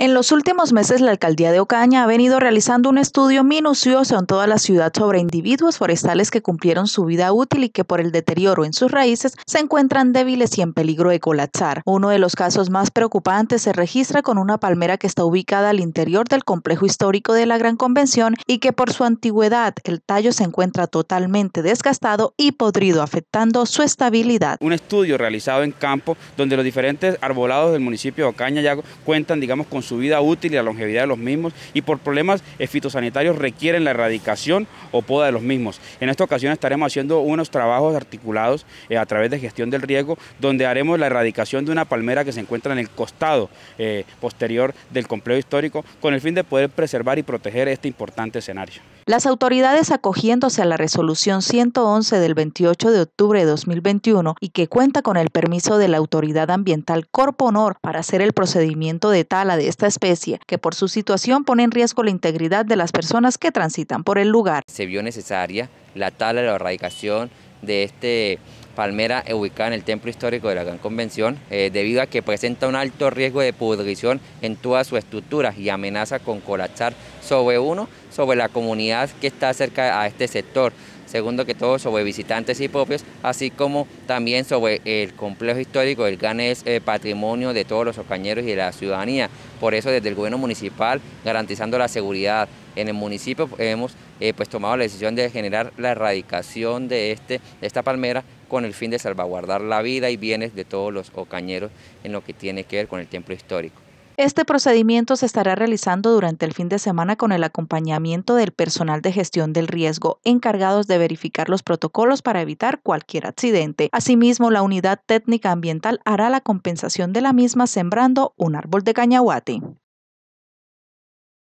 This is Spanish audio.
En los últimos meses, la alcaldía de Ocaña ha venido realizando un estudio minucioso en toda la ciudad sobre individuos forestales que cumplieron su vida útil y que por el deterioro en sus raíces se encuentran débiles y en peligro de colapsar. Uno de los casos más preocupantes se registra con una palmera que está ubicada al interior del complejo histórico de la Gran Convención y que por su antigüedad el tallo se encuentra totalmente desgastado y podrido, afectando su estabilidad. Un estudio realizado en campo donde los diferentes arbolados del municipio de Ocaña ya cuentan, digamos, con su vida útil y la longevidad de los mismos y por problemas fitosanitarios requieren la erradicación o poda de los mismos. En esta ocasión estaremos haciendo unos trabajos articulados eh, a través de gestión del riesgo donde haremos la erradicación de una palmera que se encuentra en el costado eh, posterior del complejo histórico con el fin de poder preservar y proteger este importante escenario. Las autoridades acogiéndose a la resolución 111 del 28 de octubre de 2021 y que cuenta con el permiso de la autoridad ambiental Corponor para hacer el procedimiento de tala de esta especie, que por su situación pone en riesgo la integridad de las personas que transitan por el lugar. Se vio necesaria la tala, la erradicación de este Palmera ubicada en el templo histórico de la Gran Convención, eh, debido a que presenta un alto riesgo de pudrición en todas sus estructuras y amenaza con colapsar sobre uno, sobre la comunidad que está cerca a este sector segundo que todo sobre visitantes y propios, así como también sobre el complejo histórico del GAN es eh, patrimonio de todos los ocañeros y de la ciudadanía. Por eso desde el gobierno municipal, garantizando la seguridad en el municipio, hemos eh, pues tomado la decisión de generar la erradicación de, este, esta palmera con el fin de salvaguardar la vida y bienes de todos los ocañeros en lo que tiene que ver con el templo histórico. Este procedimiento se estará realizando durante el fin de semana con el acompañamiento del personal de gestión del riesgo, encargados de verificar los protocolos para evitar cualquier accidente. Asimismo, la unidad técnica ambiental hará la compensación de la misma sembrando un árbol de cañahuate.